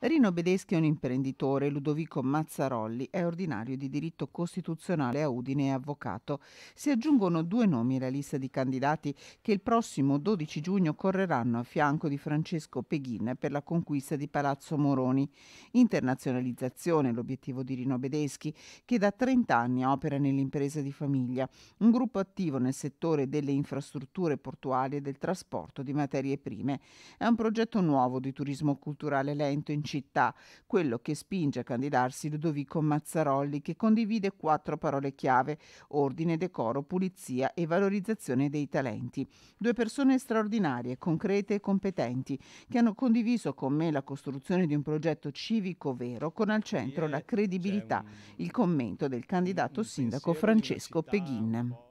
Rino Bedeschi è un imprenditore, Ludovico Mazzarolli è ordinario di diritto costituzionale a Udine e avvocato. Si aggiungono due nomi alla lista di candidati che il prossimo 12 giugno correranno a fianco di Francesco Peghin per la conquista di Palazzo Moroni. Internazionalizzazione, l'obiettivo di Rino Bedeschi, che da 30 anni opera nell'impresa di famiglia, un gruppo attivo nel settore delle infrastrutture portuali e del trasporto di materie prime. È un progetto nuovo di turismo culturale lento in città, quello che spinge a candidarsi Ludovico Mazzarolli che condivide quattro parole chiave, ordine, decoro, pulizia e valorizzazione dei talenti. Due persone straordinarie, concrete e competenti, che hanno condiviso con me la costruzione di un progetto civico vero con al centro eh, la credibilità, il commento del candidato sindaco Francesco Peghin.